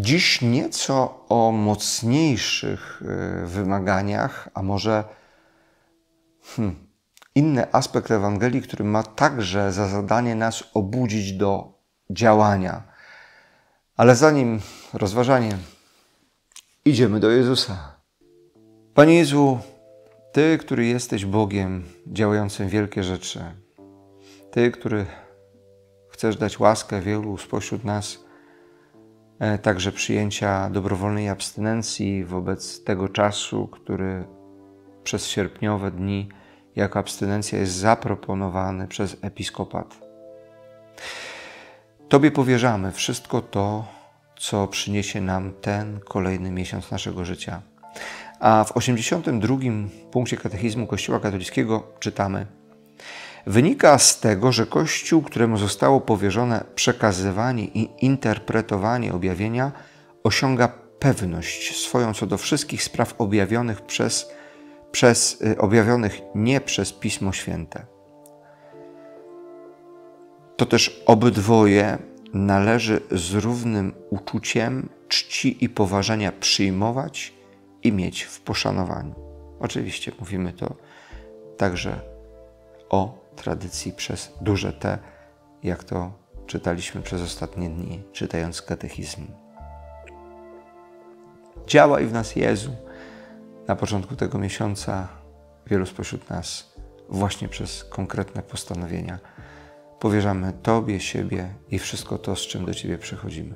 Dziś nieco o mocniejszych y, wymaganiach, a może hmm, inny aspekt Ewangelii, który ma także za zadanie nas obudzić do działania. Ale zanim rozważanie, idziemy do Jezusa. Panie Jezu, Ty, który jesteś Bogiem działającym wielkie rzeczy, Ty, który chcesz dać łaskę wielu spośród nas, E, także przyjęcia dobrowolnej abstynencji wobec tego czasu, który przez sierpniowe dni jako abstynencja jest zaproponowany przez episkopat. Tobie powierzamy wszystko to, co przyniesie nam ten kolejny miesiąc naszego życia. A w 82 punkcie katechizmu Kościoła katolickiego czytamy – Wynika z tego, że Kościół, któremu zostało powierzone przekazywanie i interpretowanie objawienia, osiąga pewność swoją co do wszystkich spraw objawionych, przez, przez, y, objawionych nie przez Pismo Święte. To też obydwoje należy z równym uczuciem czci i poważenia przyjmować i mieć w poszanowaniu. Oczywiście mówimy to także o tradycji przez duże T, jak to czytaliśmy przez ostatnie dni, czytając katechizm. Działa i w nas Jezu. Na początku tego miesiąca wielu spośród nas właśnie przez konkretne postanowienia powierzamy Tobie, siebie i wszystko to, z czym do Ciebie przychodzimy.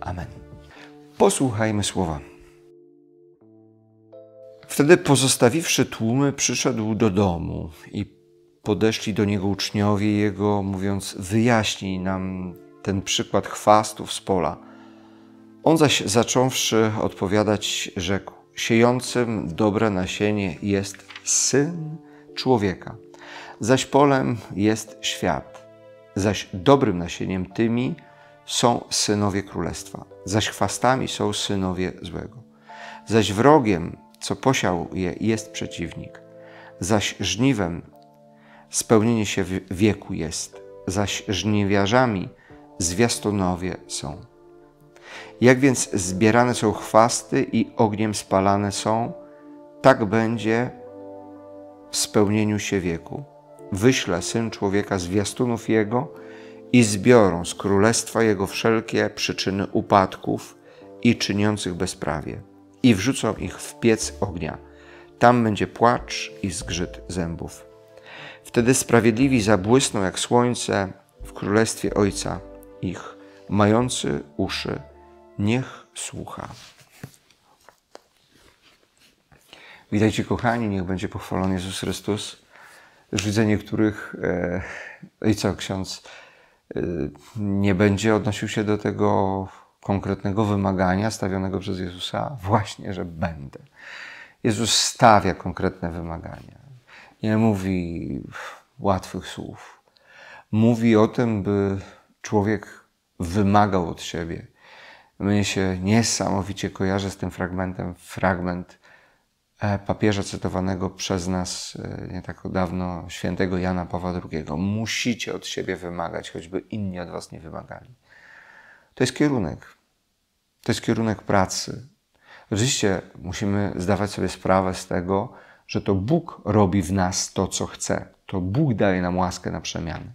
Amen. Posłuchajmy słowa. Wtedy pozostawiwszy tłumy, przyszedł do domu i podeszli do niego uczniowie jego, mówiąc: Wyjaśnij nam ten przykład chwastów z pola. On zaś zacząwszy odpowiadać, rzekł: Siejącym dobre nasienie jest syn człowieka, zaś polem jest świat, zaś dobrym nasieniem tymi są synowie królestwa, zaś chwastami są synowie złego. Zaś wrogiem co posiał je, jest przeciwnik, zaś żniwem spełnienie się wieku jest, zaś żniwiarzami zwiastunowie są. Jak więc zbierane są chwasty i ogniem spalane są, tak będzie w spełnieniu się wieku. Wyśle Syn Człowieka zwiastunów Jego i zbiorą z Królestwa Jego wszelkie przyczyny upadków i czyniących bezprawie i wrzucą ich w piec ognia. Tam będzie płacz i zgrzyt zębów. Wtedy sprawiedliwi zabłysną jak słońce w królestwie Ojca ich, mający uszy, niech słucha. Witajcie kochani, niech będzie pochwalony Jezus Chrystus. Już widzę niektórych, e, i co ksiądz, e, nie będzie odnosił się do tego konkretnego wymagania stawionego przez Jezusa, właśnie, że będę. Jezus stawia konkretne wymagania. Nie mówi łatwych słów. Mówi o tym, by człowiek wymagał od siebie. Mnie się niesamowicie kojarzy z tym fragmentem fragment e, papieża cytowanego przez nas e, nie tak dawno, świętego Jana Pawła II. Musicie od siebie wymagać, choćby inni od was nie wymagali to jest kierunek. To jest kierunek pracy. Oczywiście musimy zdawać sobie sprawę z tego, że to Bóg robi w nas to, co chce. To Bóg daje nam łaskę na przemiany.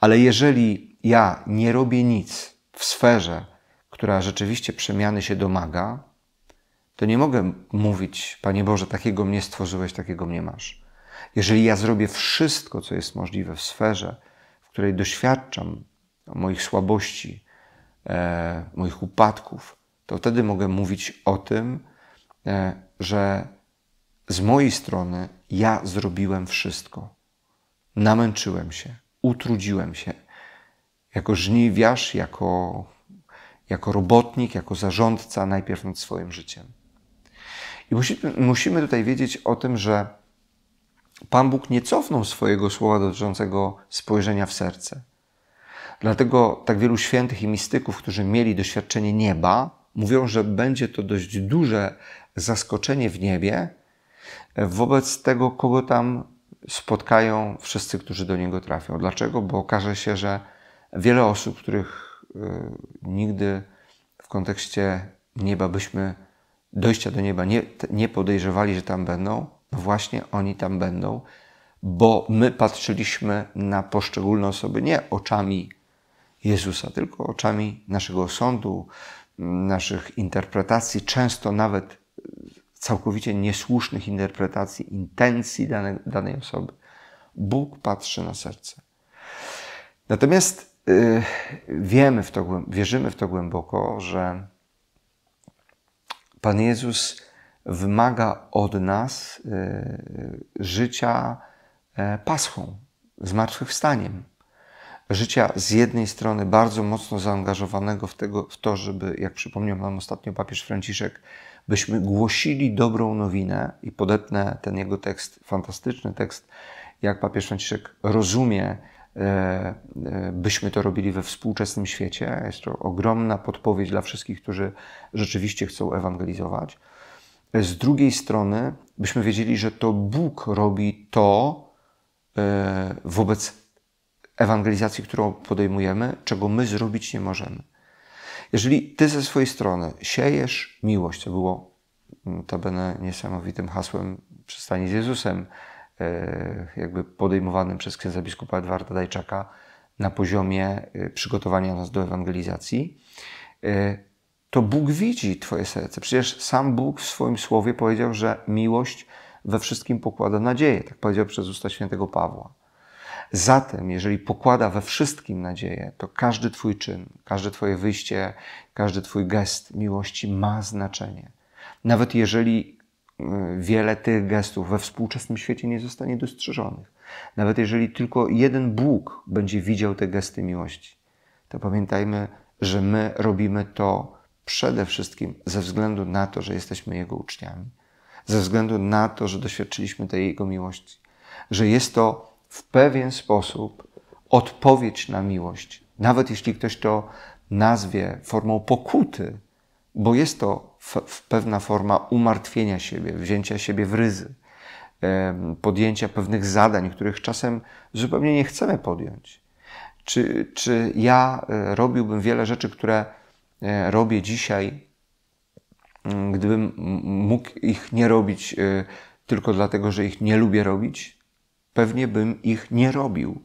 Ale jeżeli ja nie robię nic w sferze, która rzeczywiście przemiany się domaga, to nie mogę mówić, Panie Boże, takiego mnie stworzyłeś, takiego mnie masz. Jeżeli ja zrobię wszystko, co jest możliwe w sferze, w której doświadczam moich słabości, e, moich upadków, to wtedy mogę mówić o tym, e, że z mojej strony ja zrobiłem wszystko. Namęczyłem się, utrudziłem się. Jako żniwiarz, jako, jako robotnik, jako zarządca, najpierw nad swoim życiem. I musimy, musimy tutaj wiedzieć o tym, że Pan Bóg nie cofnął swojego słowa dotyczącego spojrzenia w serce. Dlatego tak wielu świętych i mistyków, którzy mieli doświadczenie nieba, mówią, że będzie to dość duże zaskoczenie w niebie e, wobec tego, kogo tam spotkają wszyscy, którzy do niego trafią. Dlaczego? Bo okaże się, że wiele osób, których e, nigdy w kontekście nieba byśmy dojścia do nieba nie, nie podejrzewali, że tam będą, no właśnie oni tam będą, bo my patrzyliśmy na poszczególne osoby nie oczami Jezusa, tylko oczami naszego sądu, naszych interpretacji, często nawet całkowicie niesłusznych interpretacji, intencji danej, danej osoby. Bóg patrzy na serce. Natomiast y, wiemy w to, wierzymy w to głęboko, że Pan Jezus wymaga od nas y, y, życia e, paschą, zmartwychwstaniem życia z jednej strony bardzo mocno zaangażowanego w, tego, w to, żeby, jak przypomniał nam ostatnio papież Franciszek, byśmy głosili dobrą nowinę i podetnę ten jego tekst, fantastyczny tekst, jak papież Franciszek rozumie, e, e, byśmy to robili we współczesnym świecie. Jest to ogromna podpowiedź dla wszystkich, którzy rzeczywiście chcą ewangelizować. Z drugiej strony, byśmy wiedzieli, że to Bóg robi to e, wobec ewangelizacji, którą podejmujemy, czego my zrobić nie możemy. Jeżeli ty ze swojej strony siejesz miłość, co było notabene niesamowitym hasłem przystanie z Jezusem, e, jakby podejmowanym przez księdza biskupa Edwarda Dajczaka na poziomie e, przygotowania nas do ewangelizacji, e, to Bóg widzi Twoje serce. Przecież sam Bóg w swoim słowie powiedział, że miłość we wszystkim pokłada nadzieję. Tak powiedział przez usta świętego Pawła. Zatem, jeżeli pokłada we wszystkim nadzieję, to każdy Twój czyn, każde Twoje wyjście, każdy Twój gest miłości ma znaczenie. Nawet jeżeli y, wiele tych gestów we współczesnym świecie nie zostanie dostrzeżonych, nawet jeżeli tylko jeden Bóg będzie widział te gesty miłości, to pamiętajmy, że my robimy to przede wszystkim ze względu na to, że jesteśmy Jego uczniami, ze względu na to, że doświadczyliśmy tej Jego miłości, że jest to w pewien sposób odpowiedź na miłość, nawet jeśli ktoś to nazwie formą pokuty, bo jest to pewna forma umartwienia siebie, wzięcia siebie w ryzy, podjęcia pewnych zadań, których czasem zupełnie nie chcemy podjąć. Czy, czy ja e, robiłbym wiele rzeczy, które e, robię dzisiaj, gdybym mógł ich nie robić e, tylko dlatego, że ich nie lubię robić? pewnie bym ich nie robił.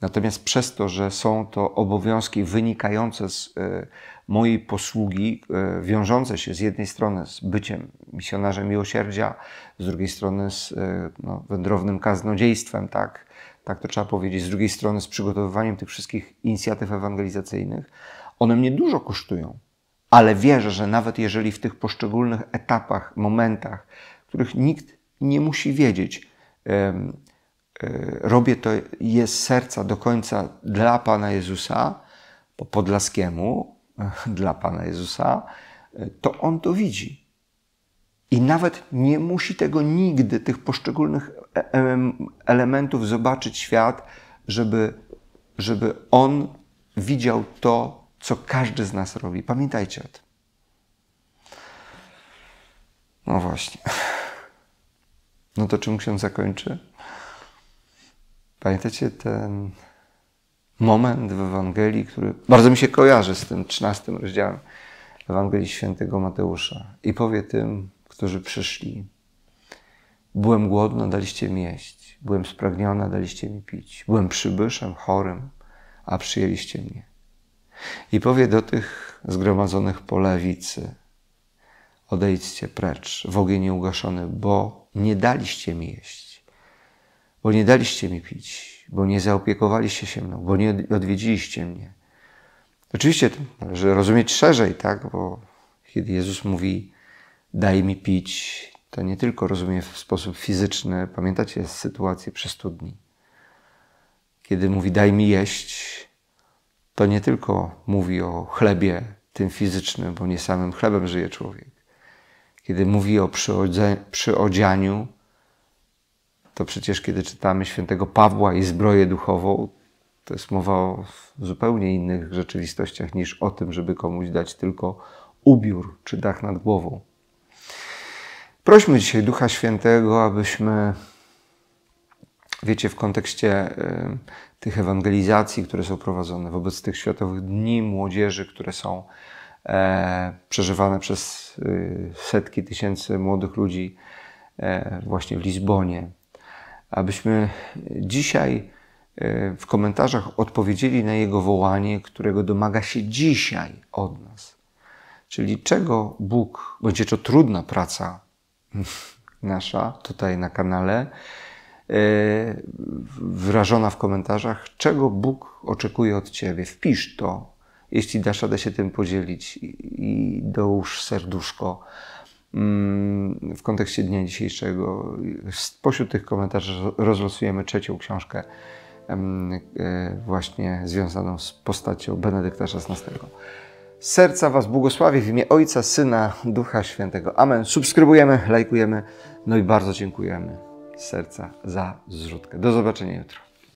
Natomiast przez to, że są to obowiązki wynikające z e, mojej posługi, e, wiążące się z jednej strony z byciem misjonarzem miłosierdzia, z drugiej strony z e, no, wędrownym kaznodziejstwem, tak, tak to trzeba powiedzieć, z drugiej strony z przygotowywaniem tych wszystkich inicjatyw ewangelizacyjnych, one mnie dużo kosztują. Ale wierzę, że nawet jeżeli w tych poszczególnych etapach, momentach, których nikt nie musi wiedzieć, E, robię to je z serca do końca dla Pana Jezusa, po podlaskiemu, dla Pana Jezusa, e, to On to widzi. I nawet nie musi tego nigdy, tych poszczególnych e, elementów zobaczyć świat, żeby, żeby On widział to, co każdy z nas robi. Pamiętajcie o tym. No właśnie. No to czym ksiądz zakończy? Pamiętacie ten moment w Ewangelii, który bardzo mi się kojarzy z tym 13 rozdziałem Ewangelii Świętego Mateusza. I powie tym, którzy przyszli: Byłem głodny, daliście mi jeść, byłem spragniony, daliście mi pić, byłem przybyszem, chorym, a przyjęliście mnie. I powie do tych zgromadzonych po lewicy: Odejdźcie precz w ogień nieugaszony, bo nie daliście mi jeść bo nie daliście mi pić, bo nie zaopiekowaliście się mną, bo nie odwiedziliście mnie. Oczywiście należy rozumieć szerzej, tak? Bo kiedy Jezus mówi, daj mi pić, to nie tylko rozumie w sposób fizyczny, pamiętacie sytuację przy studni. Kiedy mówi, daj mi jeść, to nie tylko mówi o chlebie tym fizycznym, bo nie samym chlebem żyje człowiek. Kiedy mówi o przyodzianiu, to przecież kiedy czytamy świętego Pawła i zbroję duchową, to jest mowa o zupełnie innych rzeczywistościach niż o tym, żeby komuś dać tylko ubiór czy dach nad głową. Prośmy dzisiaj Ducha Świętego, abyśmy, wiecie, w kontekście y, tych ewangelizacji, które są prowadzone wobec tych światowych dni młodzieży, które są e, przeżywane przez y, setki tysięcy młodych ludzi e, właśnie w Lizbonie, abyśmy dzisiaj e, w komentarzach odpowiedzieli na Jego wołanie, którego domaga się dzisiaj od nas. Czyli czego Bóg, będzie to trudna praca nasza tutaj na kanale, e, wyrażona w komentarzach, czego Bóg oczekuje od Ciebie. Wpisz to, jeśli dasz radę się tym podzielić i dołóż serduszko Mm, w kontekście dnia dzisiejszego. Spośród tych komentarzy rozlosujemy trzecią książkę e, właśnie związaną z postacią Benedykta XVI. Serca Was błogosławi w imię Ojca, Syna, Ducha Świętego. Amen. Subskrybujemy, lajkujemy, no i bardzo dziękujemy serca za zrzutkę. Do zobaczenia jutro.